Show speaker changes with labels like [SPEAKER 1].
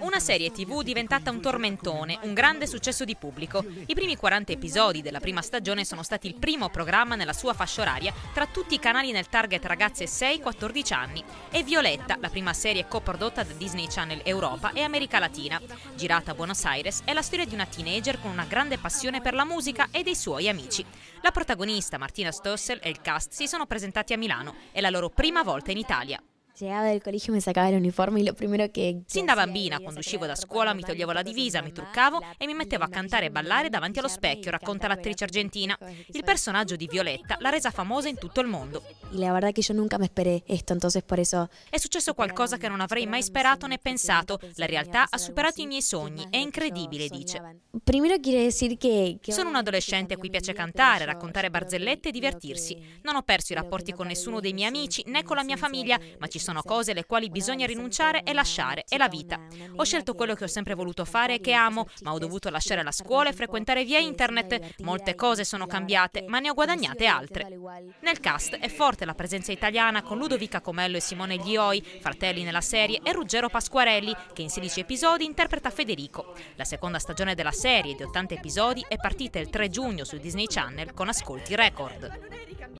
[SPEAKER 1] Una serie tv diventata un tormentone, un grande successo di pubblico. I primi 40 episodi della prima stagione sono stati il primo programma nella sua fascia oraria tra tutti i canali nel target ragazze 6-14 anni. E Violetta, la prima serie coprodotta da Disney Channel Europa e America Latina. Girata a Buenos Aires, è la storia di una teenager con una grande passione per la musica e dei suoi amici. La protagonista Martina Stossel e il cast si sono presentati a Milano, è la loro prima volta in Italia.
[SPEAKER 2] Llegaba del colegio, e mi el l'uniforme e lo primero che.
[SPEAKER 1] Sin da bambina, quando uscivo da scuola, mi toglievo la divisa, mi truccavo e mi mettevo a cantare e ballare davanti allo specchio, racconta l'attrice argentina. Il personaggio di Violetta l'ha resa famosa in tutto il mondo.
[SPEAKER 3] Y la verdad que yo nunca me esperé entonces por eso.
[SPEAKER 1] È successo qualcosa che non avrei mai sperato né pensato. La realtà ha superato i miei sogni, è incredibile, dice.
[SPEAKER 3] Primero quiere decir que. Sono un
[SPEAKER 1] adolescente a cui piace cantare, raccontare barzellette e divertirsi. Non ho perso i rapporti con nessuno dei miei amici né con la mia famiglia, ma ci sono cose alle quali bisogna rinunciare e lasciare, è la vita. Ho scelto quello che ho sempre voluto fare e che amo, ma ho dovuto lasciare la scuola e frequentare via internet. Molte cose sono cambiate, ma ne ho guadagnate altre. Nel cast è forte la presenza italiana con Ludovica Comello e Simone Ghioi, fratelli nella serie, e Ruggero Pasquarelli, che in 16 episodi interpreta Federico. La seconda stagione della serie, di 80 episodi, è partita il 3 giugno su Disney Channel con ascolti record.